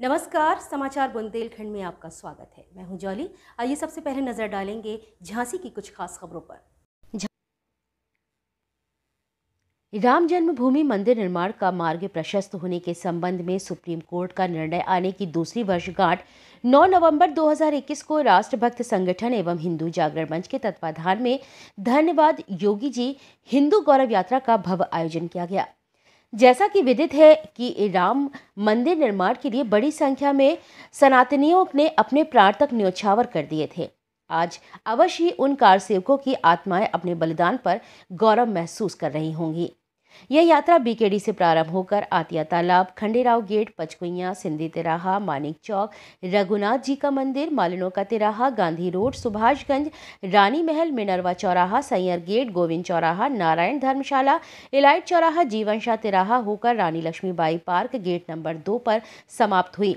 नमस्कार समाचार बुंदेलखंड में आपका स्वागत है मैं हूं जॉली आइए सबसे पहले नजर डालेंगे झांसी की कुछ खास खबरों पर राम जन्मभूमि मंदिर निर्माण का मार्ग प्रशस्त होने के संबंध में सुप्रीम कोर्ट का निर्णय आने की दूसरी वर्षगांठ 9 नवंबर 2021 को राष्ट्रभक्त संगठन एवं हिंदू जागरण मंच के तत्वाधान में धन्यवाद योगी जी हिंदू गौरव यात्रा का भव्य आयोजन किया गया जैसा कि विदित है कि राम मंदिर निर्माण के लिए बड़ी संख्या में सनातनियों ने अपने प्राण तक न्योछावर कर दिए थे आज अवश्य ही उन कार सेवकों की आत्माएं अपने बलिदान पर गौरव महसूस कर रही होंगी यह यात्रा बीकेडी से प्रारंभ होकर आतिया तालाब खंडेराव गेट पचकुइयाँ सिंधी तिराहा मानिक चौक रघुनाथ जी का मंदिर मालिनों का तिराहा गांधी रोड सुभाषगंज रानी महल मिनरवा चौराहा सैयर गेट गोविंद चौराहा नारायण धर्मशाला इलाइट चौराहा जीवन शाह तिराहा होकर Rani Laxmibai park gate number दो पर समाप्त हुई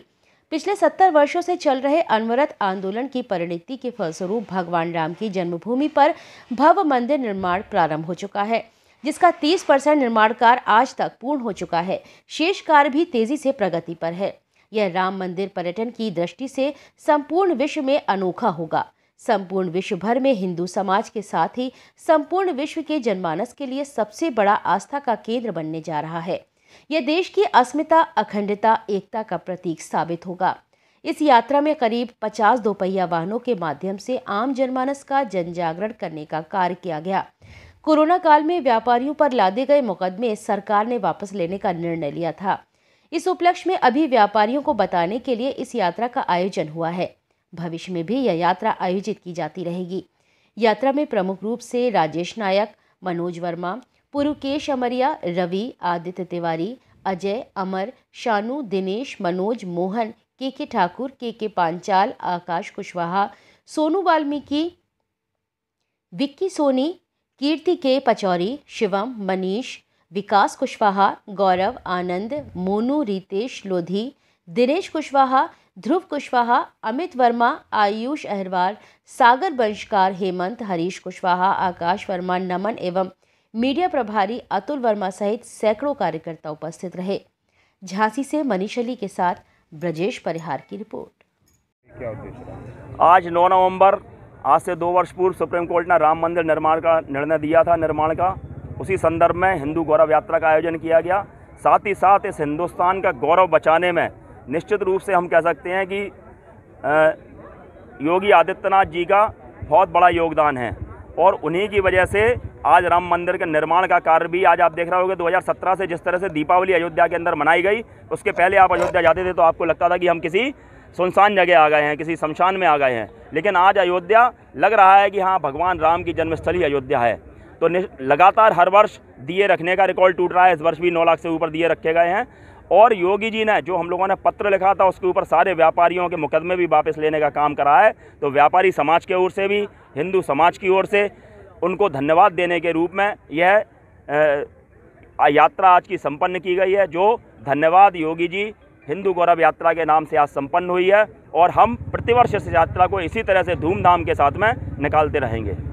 पिछले सत्तर वर्षों से चल रहे अनवरत आंदोलन की परिणति के फलस्वरूप भगवान राम की जन्मभूमि पर भव्य मंदिर निर्माण प्रारंभ हो चुका है जिसका 30 परसेंट निर्माण कार्य आज तक पूर्ण हो चुका है शेष कार्य भी तेजी से प्रगति पर है यह राम मंदिर पर्यटन की दृष्टि से संपूर्ण विश्व में अनोखा होगा संपूर्ण विश्व भर में हिंदू समाज के साथ ही संपूर्ण विश्व के जनमानस के लिए सबसे बड़ा आस्था का केंद्र बनने जा रहा है यह देश की अस्मिता अखंडता एकता का प्रतीक साबित होगा इस यात्रा में करीब 50 दोपहिया वाहनों के माध्यम से आम जनमानस का जन जागरण करने का कार्य किया गया कोरोना काल में व्यापारियों पर लादे गए मुकदमे सरकार ने वापस लेने का निर्णय लिया था इस उपलक्ष्य में अभी व्यापारियों को बताने के लिए इस यात्रा का आयोजन हुआ है भविष्य में भी यह यात्रा आयोजित की जाती रहेगी यात्रा में प्रमुख रूप से राजेश नायक मनोज वर्मा पुरुकेश अमरिया रवि आदित्य तिवारी अजय अमर शानू दिनेश मनोज मोहन के के ठाकुर के के पांचाल आकाश कुशवाहा सोनू वाल्मीकि विक्की सोनी कीर्ति के पचौरी शिवम मनीष विकास कुशवाहा गौरव आनंद मोनू रितेश लोधी दिनेश कुशवाहा ध्रुव कुशवाहा अमित वर्मा आयुष अहरवाल सागर वंशकार हेमंत हरीश कुशवाहा आकाश वर्मा नमन एवं मीडिया प्रभारी अतुल वर्मा सहित सैकड़ों कार्यकर्ता उपस्थित रहे झांसी से मनीष अली के साथ ब्रजेश परिहार की रिपोर्ट आज नौ नवंबर आज से दो वर्ष पूर्व सुप्रीम कोर्ट ने राम मंदिर निर्माण का निर्णय दिया था निर्माण का उसी संदर्भ में हिंदू गौरव यात्रा का आयोजन किया गया साथ ही साथ इस हिंदुस्तान का गौरव बचाने में निश्चित रूप से हम कह सकते हैं कि योगी आदित्यनाथ जी का बहुत बड़ा योगदान है और उन्हीं की वजह से आज राम मंदिर के निर्माण का कार्य भी आज आप देख रहे होंगे 2017 से जिस तरह से दीपावली अयोध्या के अंदर मनाई गई उसके पहले आप अयोध्या जाते थे तो आपको लगता था कि हम किसी सुनसान जगह आ गए हैं किसी शमशान में आ गए हैं लेकिन आज अयोध्या लग रहा है कि हाँ भगवान राम की जन्मस्थली अयोध्या है तो लगातार हर वर्ष दिए रखने का रिकॉर्ड टूट रहा है इस वर्ष भी नौ लाख से ऊपर दिए रखे गए हैं और योगी जी ने जो हम लोगों ने पत्र लिखा था उसके ऊपर सारे व्यापारियों के मुकदमे भी वापस लेने का काम करा है तो व्यापारी समाज के ओर से भी हिंदू समाज की ओर से उनको धन्यवाद देने के रूप में यह यात्रा आज की संपन्न की गई है जो धन्यवाद योगी जी हिंदू गौरव यात्रा के नाम से आज संपन्न हुई है और हम प्रतिवर्ष इस यात्रा को इसी तरह से धूमधाम के साथ में निकालते रहेंगे